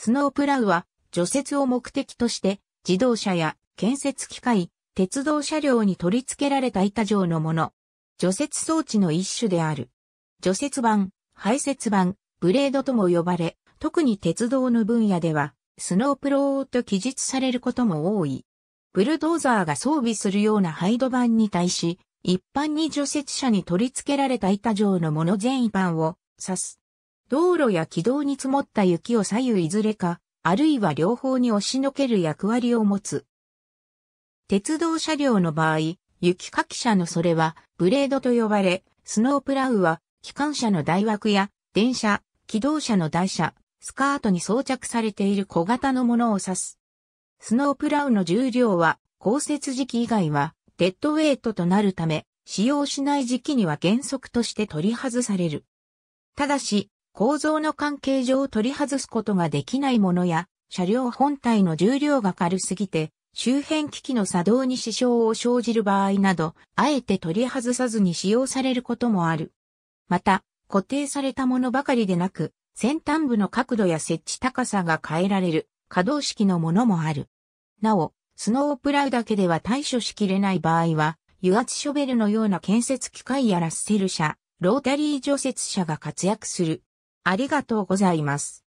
スノープラウは除雪を目的として自動車や建設機械、鉄道車両に取り付けられた板状のもの。除雪装置の一種である。除雪板、排雪板、ブレードとも呼ばれ、特に鉄道の分野では、スノープローと記述されることも多い。ブルドーザーが装備するようなハイド板に対し、一般に除雪車に取り付けられた板状のもの全般を指す。道路や軌道に積もった雪を左右いずれか、あるいは両方に押しのける役割を持つ。鉄道車両の場合、雪かき車のそれはブレードと呼ばれ、スノープラウは機関車の台枠や電車、機動車の台車、スカートに装着されている小型のものを指す。スノープラウの重量は降雪時期以外はデッドウェイトとなるため、使用しない時期には原則として取り外される。ただし、構造の関係上取り外すことができないものや、車両本体の重量が軽すぎて、周辺機器の作動に支障を生じる場合など、あえて取り外さずに使用されることもある。また、固定されたものばかりでなく、先端部の角度や設置高さが変えられる可動式のものもある。なお、スノープラウだけでは対処しきれない場合は、油圧ショベルのような建設機械やラッセル車、ロータリー除雪車が活躍する。ありがとうございます。